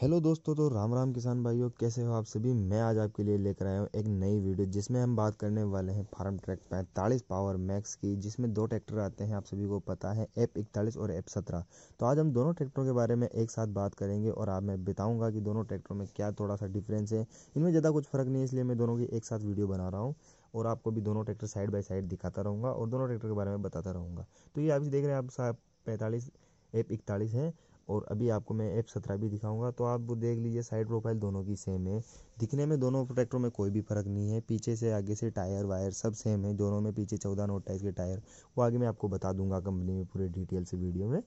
hello दोस्तों तो राम राम किसान भाइयों कैसे हो आप सभी मैं आज आपके लिए लेकर आया हूँ एक नई वीडियो जिसमें हम बात करने वाले हैं फार्म ट्रैक पैंतालीस पावर मैक्स की जिसमें दो ट्रैक्टर आते हैं आप सभी को पता है एप इकतालीस और एप सत्रह तो आज हम दोनों ट्रैक्टरों के बारे में एक साथ बात करेंगे और आप मैं बताऊँगा कि दोनों ट्रैक्टरों में क्या थोड़ा सा डिफरेंस है इनमें ज़्यादा कुछ फ़र्क नहीं है इसलिए मैं दोनों की एक साथ वीडियो बना रहा हूँ और आपको भी दोनों ट्रैक्टर साइड बाई साइड दिखाता रहूँगा और दोनों ट्रैक्टर के बारे में बताता रहूँगा तो ये आप देख रहे हैं आप पैंतालीस एप इकतालीस है और अभी आपको मैं एफ सत्रह भी दिखाऊंगा तो आप वो देख लीजिए साइड प्रोफाइल दोनों की सेम है दिखने में दोनों ट्रैक्टरों में कोई भी फ़र्क नहीं है पीछे से आगे से टायर वायर सब सेम है दोनों में पीछे चौदह नोट टाइप के टायर वो आगे मैं आपको बता दूंगा कंपनी में पूरे डिटेल से वीडियो में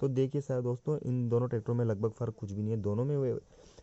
तो देखिए सर दोस्तों इन दोनों ट्रैक्टरों में लगभग फ़र्क कुछ भी नहीं है दोनों में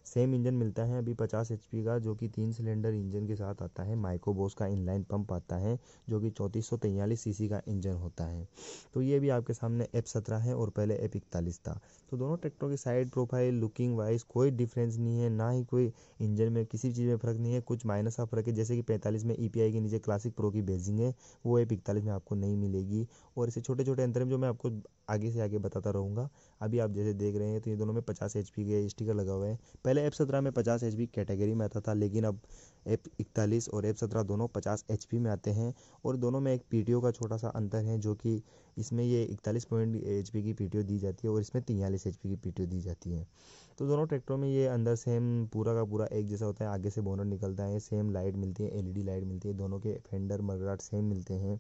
सेम इंजन मिलता है अभी पचास एच का जो कि तीन सिलेंडर इंजन के साथ आता है माइक्रोबोस का इनलाइन पंप आता है जो कि चौंतीस सौ सीसी का इंजन होता है तो ये भी आपके सामने एप सत्रह है और पहले एप इकतालीस था तो दोनों ट्रैक्टरों की साइड प्रोफाइल लुकिंग वाइज कोई डिफरेंस नहीं है ना ही कोई इंजन में किसी चीज़ में फ़र्क नहीं है कुछ माइनस का फ़र्क है जैसे कि पैंतालीस में ई e के नीचे क्लासिक प्रो की बेजिंग है वो एप इकतालीस में आपको नहीं मिलेगी और इसे छोटे छोटे अंतर में जो मैं आपको आगे से आगे बताता रहूँगा अभी आप जैसे देख रहे हैं तो ये दोनों में पचास एच के स्टिकर लगा हुआ है पहले पहले एफ सत्रह में पचास एच कैटेगरी में आता था लेकिन अब एफ इकतालीस और एफ सत्रह दोनों पचास एच में आते हैं और दोनों में एक पी का छोटा सा अंतर है जो कि इसमें ये इकतालीस पॉइंट एच की पी दी जाती है और इसमें तियालीस एच की पी दी जाती है तो दोनों ट्रैक्टरों में ये अंदर सेम पूरा का पूरा एक जैसा होता है आगे से बोनर निकलता है सेम लाइट मिलती है एलईडी लाइट e मिलती है दोनों के फेंडर मरगाट सेम मिलते हैं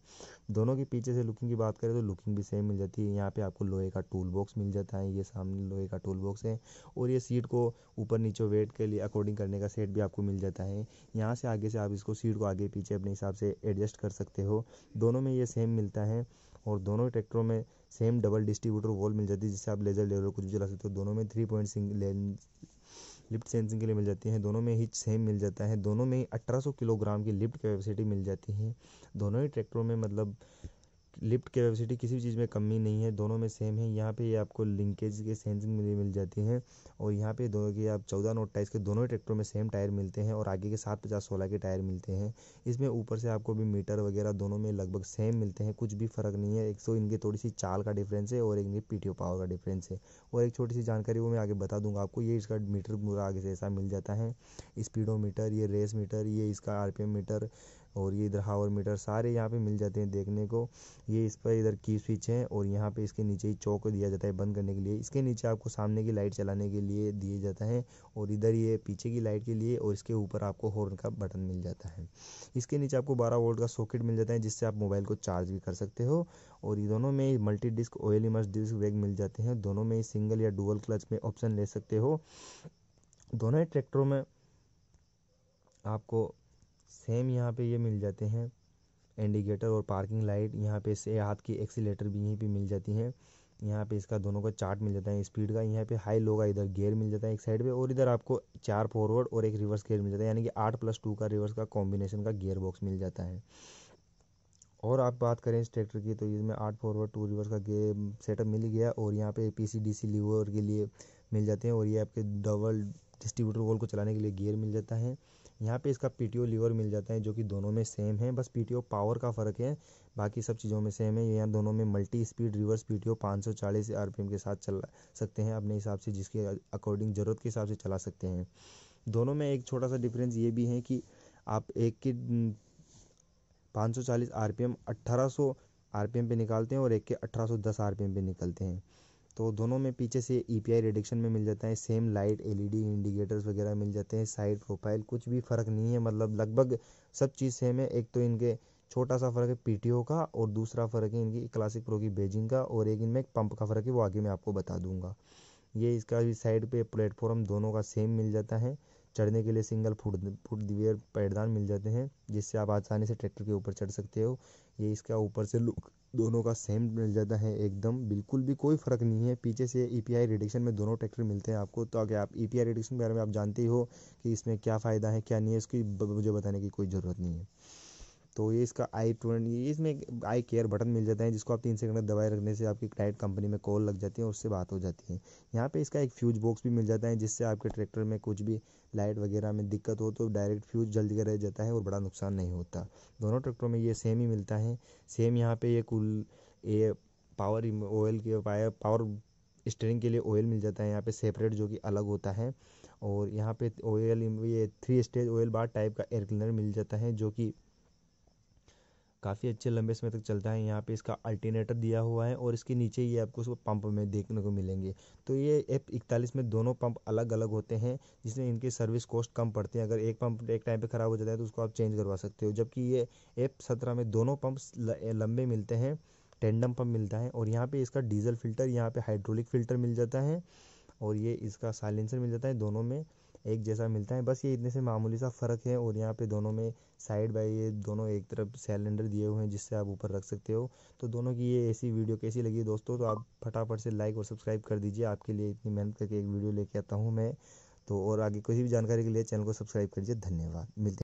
दोनों के पीछे से लुकिंग की बात करें तो लुकिंग भी सेम मिल जाती है यहाँ पे आपको लोहे का टूल बॉक्स मिल जाता है ये सामने लोहे का टूल बॉक्स है और ये सीट को ऊपर नीचे वेट के लिए अकॉर्डिंग करने का सेट भी आपको मिल जाता है यहाँ से आगे से आप इसको सीट को आगे पीछे अपने हिसाब से एडजस्ट कर सकते हो दोनों में ये सेम मिलता है और दोनों ट्रैक्टरों में सेम डबल डिस्ट्रीब्यूटर वॉल मिल जाती है जिससे आप लेजर लेवल कुछ भी चला सकते हो दोनों में थ्री पॉइंट लिफ्ट सेंसिंग के लिए मिल जाती है दोनों में ही सेम मिल जाता है दोनों में 1800 किलोग्राम की लिफ्ट कैपेसिटी मिल जाती है दोनों ही ट्रैक्टरों में मतलब लिफ्ट कैपेसिटी किसी भी चीज़ में कमी नहीं है दोनों में सेम है यहाँ पे ये आपको लिंकेज के सेंसिंग मिल मिल जाती हैं और यहाँ पे दोनों की आप चौदह नोट टाइस के दोनों ट्रैक्टरों में सेम टायर मिलते हैं और आगे के सात पचास सोलह के टायर मिलते हैं इसमें ऊपर से आपको भी मीटर वगैरह दोनों में लगभग सेम मिलते हैं कुछ भी फ़र्क नहीं है एक सौ तो इनके थोड़ी सी चाल का डिफरेंस है और इनके पी पावर का डिफरेंस है और एक छोटी सी जानकारी वो मैं आगे बता दूंगा आपको ये इसका मीटर पूरा आगे से ऐसा मिल जाता है स्पीडो ये रेस मीटर ये इसका आर मीटर और ये इधर हावर मीटर सारे यहाँ पे मिल जाते हैं देखने को ये इस पर इधर की स्विच है और यहाँ पे इसके नीचे ही चौक दिया जाता है बंद करने के लिए इसके नीचे आपको सामने की लाइट चलाने के लिए दिए जाता है और इधर ये पीछे की लाइट के लिए और इसके ऊपर आपको हॉर्न का बटन मिल जाता है इसके नीचे आपको बारह वोल्ट का सॉकेट मिल जाता है जिससे आप मोबाइल को चार्ज भी कर सकते हो और ये दोनों में multi disc oil immerse disc वेग मिल जाते हैं दोनों में सिंगल या डुअल क्लच में ऑप्शन ले सकते हो दोनों ही ट्रैक्टरों में आपको सेम यहाँ पे ये मिल जाते हैं इंडिकेटर और पार्किंग लाइट यहाँ पे से हाथ की एक्सीटर भी यहीं पे मिल जाती हैं यहाँ पे इसका दोनों का चार्ट मिल जाता है स्पीड का यहाँ पे हाई लो का इधर गेयर मिल जाता है एक साइड पे और इधर आपको चार फॉरवर्ड और एक रिवर्स गेयर मिल जाता है यानी कि आठ प्लस टू का रिवर्स का कॉम्बिनेशन का गेयर बॉक्स मिल जाता है और आप बात करें इस ट्रैक्टर की तो इसमें आठ फॉरवर्ड टू रिवर्स का गेयर सेटअप मिल गया और यहाँ पे पी सी डी सी के लिए मिल जाते हैं और ये आपके डबल डिस्ट्रीब्यूटर वॉल को चलाने के लिए गेयर मिल जाता है यहाँ पे इसका पी लीवर मिल जाता है जो कि दोनों में सेम है बस पी पावर का फ़र्क है बाकी सब चीज़ों में सेम है यहाँ दोनों में multi speed reverse P T O के साथ चला सकते हैं अपने हिसाब से जिसके अकॉर्डिंग ज़रूरत के हिसाब से चला सकते हैं दोनों में एक छोटा सा डिफरेंस ये भी है कि आप एक के हम्म, पाँच सौ चालीस पे निकालते हैं और एक के अठारह सौ पे निकलते हैं तो दोनों में पीछे से ई पी रिडक्शन में मिल जाता है सेम लाइट डी इंडिकेटर्स वगैरह मिल जाते हैं साइड प्रोफाइल कुछ भी फ़र्क नहीं है मतलब लगभग सब चीज़ सेम है एक तो इनके छोटा सा फ़र्क है पी का और दूसरा फ़र्क है इनकी क्लासिक प्रो की बेजिंग का और एक इनमें एक पंप का फ़र्क है वो आगे मैं आपको बता दूंगा ये इसका भी साइड पे प्लेटफॉर्म दोनों का सेम मिल जाता है चढ़ने के लिए सिंगल फुट फुट दिवेयर पैरदान मिल जाते हैं जिससे आप आसानी से ट्रैक्टर के ऊपर चढ़ सकते हो ये इसका ऊपर से लुक दोनों का सेम मिल जाता है एकदम बिल्कुल भी कोई फ़र्क नहीं है पीछे से ई पी आई रिडक्शन में दोनों ट्रैक्टर मिलते हैं आपको तो अगर आप ई पी आई रिडक्शन के बारे में आप जानते ही हो कि इसमें क्या फ़ायदा है क्या नहीं है इसकी मुझे बताने की कोई ज़रूरत नहीं है तो ये इसका आई ट्वेंट ये इसमें आई केयर बटन मिल जाता है जिसको आप तीन सेकंड दवाई रखने से आपकी क्लाइंट कंपनी में कॉल लग जाती है और उससे बात हो जाती है यहाँ पे इसका एक फ्यूज बॉक्स भी मिल जाता है जिससे आपके ट्रैक्टर में कुछ भी लाइट वगैरह में दिक्कत हो तो डायरेक्ट फ्यूज जल्दी कर रह जाता है और बड़ा नुकसान नहीं होता दोनों ट्रैक्टरों में ये सेम ही मिलता है सेम यहाँ पर ये कुल ये पावर ऑयल के पावर स्टेयरिंग के लिए ऑयल मिल जाता है यहाँ पे सेपरेट जो कि अलग होता है और यहाँ पे ऑयल ये three stage oil bath type का एयर क्लीनर मिल जाता है जो कि काफ़ी अच्छे लंबे समय तक चलता है यहाँ पे इसका अल्टरनेटर दिया हुआ है और इसके नीचे ये आपको उसको पंप में देखने को मिलेंगे तो ये एफ इकतालीस में दोनों पंप अलग अलग होते हैं जिसमें इनके सर्विस कॉस्ट कम पड़ते हैं अगर एक पंप एक टाइम पर ख़राब हो जाता है तो उसको आप चेंज करवा सकते हो जबकि ये एफ सत्रह में दोनों पंप लंबे मिलते हैं टेंडम पंप मिलता है और यहाँ पर इसका डीजल फिल्टर यहाँ पर हाइड्रोलिक फिल्टर मिल जाता है और ये इसका साइलेंसर मिल जाता है दोनों में एक जैसा मिलता है बस ये इतने से मामूली सा फ़र्क है और यहाँ पे दोनों में साइड बाय ये दोनों एक तरफ सिलेंडर दिए हुए हैं जिससे आप ऊपर रख सकते हो तो दोनों की ये ऐसी वीडियो कैसी लगी दोस्तों तो आप फटाफट से लाइक और सब्सक्राइब कर दीजिए आपके लिए इतनी मेहनत करके एक वीडियो लेके आता हूँ मैं तो और आगे किसी भी जानकारी के लिए चैनल को सब्सक्राइब कर धन्यवाद मिलते